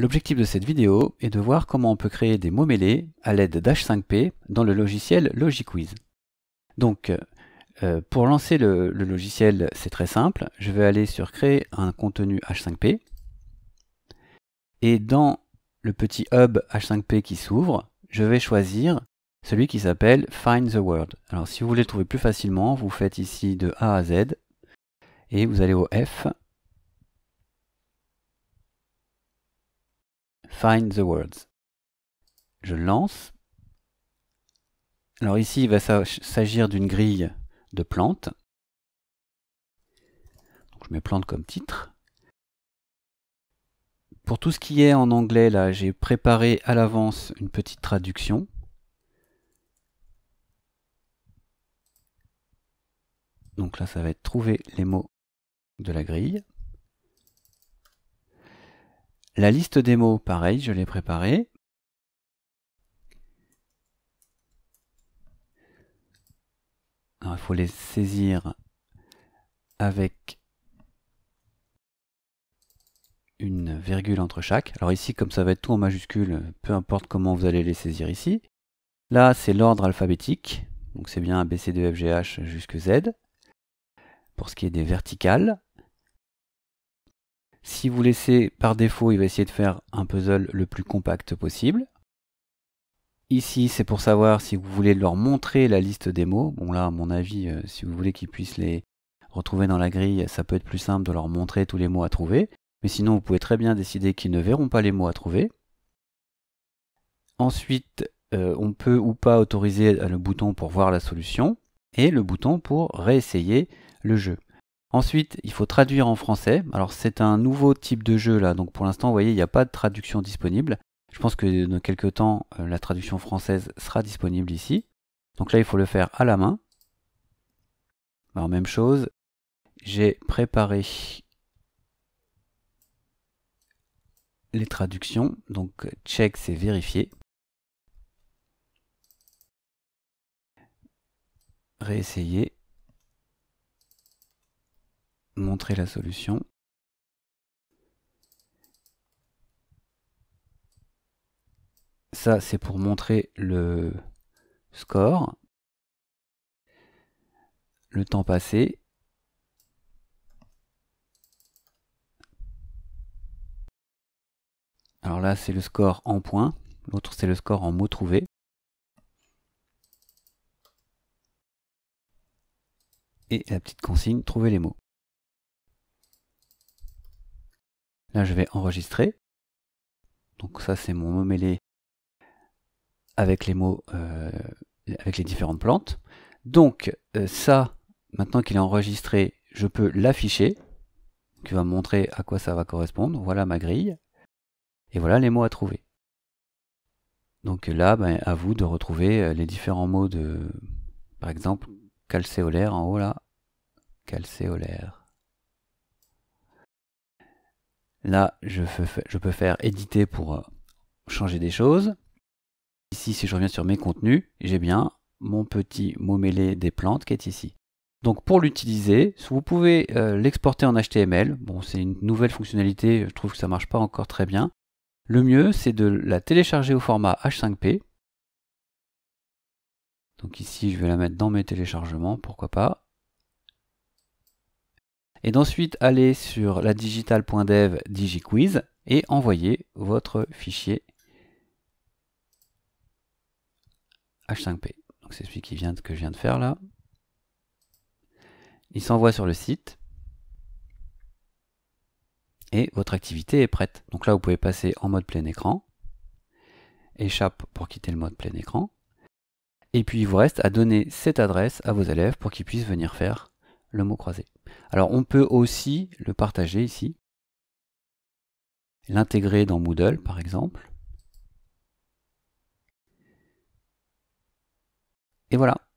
L'objectif de cette vidéo est de voir comment on peut créer des mots mêlés à l'aide d'H5P dans le logiciel LogiQuiz. Donc, euh, euh, pour lancer le, logiciel, c'est très simple. Je vais aller sur Créer un contenu H5P. Et dans le petit hub H5P qui s'ouvre, je vais choisir celui qui s'appelle Find the Word. Alors si vous voulez le trouver plus facilement, vous faites ici de A à Z et vous allez au F Find the words. Je lance. Alors ici, il va s'agir d'une grille de plantes. je mets plantes comme titre. Pour tout ce qui est en anglais, là, j'ai préparé à l'avance une petite traduction. Donc là, ça va être trouver les mots de la grille. La liste des mots, pareil, je l'ai préparée. il faut les saisir avec une virgule entre chaque. Alors ici, comme ça va être tout en majuscule, peu importe comment vous allez les saisir ici. Là, c'est l'ordre alphabétique, donc c'est bien ABC2FGH e, jusque Z. Pour ce qui est des verticales, si vous laissez par défaut, il va essayer de faire un puzzle le plus compact possible. Ici, c'est pour savoir si vous voulez leur montrer la liste des mots. Bon là, à mon avis, euh, si vous voulez qu'ils puissent les retrouver dans la grille, ça peut être plus simple de leur montrer tous les mots à trouver. Mais sinon, vous pouvez très bien décider qu'ils ne verront pas les mots à trouver. Ensuite, euh, on peut ou pas autoriser le bouton pour voir la solution et le bouton pour réessayer le jeu. Ensuite, il faut traduire en français. Alors c'est un nouveau type de jeu là, donc pour l'instant, vous voyez, il n'y a pas de traduction disponible. Je pense que dans quelques temps, euh, la traduction française sera disponible ici. Donc là, il faut le faire à la main. même chose, j'ai préparé les traductions. Donc check, c'est vérifier. Réessayer la solution. Ça, c'est pour montrer le score, le temps passé. Alors là, c'est le score en points, l'autre, c'est le score en mots trouvés. Et la petite consigne, trouver les mots. Là, je vais enregistrer. Donc ça, c'est mon mot mêlé avec les mots, euh, avec les différentes plantes. Donc euh, ça, maintenant qu'il est enregistré, je peux l'afficher, qui va me montrer à quoi ça va correspondre. Voilà ma grille. Et voilà les mots à trouver. Donc là, ben, à vous de retrouver euh, les différents mots de, par exemple, calcéolaire en haut là. Calcéolaire. Là, je, peux faire éditer pour euh, changer des choses. Ici, si je reviens sur mes contenus, j'ai bien mon petit mot mêlé des plantes qui est ici. Donc pour l'utiliser, vous pouvez euh, l'exporter en HTML. Bon, c'est une nouvelle fonctionnalité, je trouve que ça ne marche pas encore très bien. Le mieux, c'est de la télécharger au format H5P. Donc ici, je vais la mettre dans mes téléchargements, pourquoi pas et d'ensuite aller sur la digital.dev digiquiz et envoyer votre fichier h5p. Donc c'est celui qui vient que je viens de faire là. Il s'envoie sur le site et votre activité est prête. Donc là vous pouvez passer en mode plein écran, échappe pour quitter le mode plein écran, et puis il vous reste à donner cette adresse à vos élèves pour qu'ils puissent venir faire le mot croisé. Alors on peut aussi le partager ici, l'intégrer dans Moodle par exemple. Et voilà,